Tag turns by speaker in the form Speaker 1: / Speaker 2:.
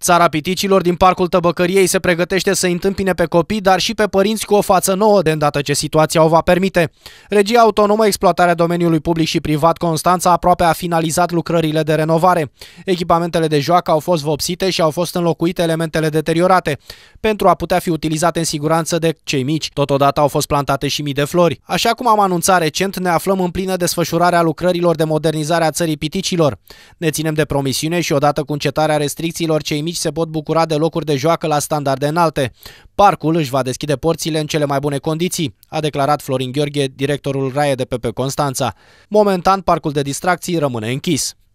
Speaker 1: Țara piticilor din Parcul Tăbăcăriei se pregătește să întâmpine pe copii, dar și pe părinți cu o față nouă de îndată ce situația o va permite. Regia Autonomă Exploatarea Domeniului Public și Privat Constanța aproape a finalizat lucrările de renovare. Echipamentele de joacă au fost vopsite și au fost înlocuite elementele deteriorate, pentru a putea fi utilizate în siguranță de cei mici. Totodată au fost plantate și mii de flori. Așa cum am anunțat recent, ne aflăm în plină desfășurare a lucrărilor de modernizare a țării piticilor. Ne ținem de promisiune și odată cu încetarea restricțiilor cei mici se pot bucura de locuri de joacă la standarde înalte. Parcul își va deschide porțile în cele mai bune condiții, a declarat Florin Gheorghe, directorul RAE de PP Constanța. Momentan, parcul de distracții rămâne închis.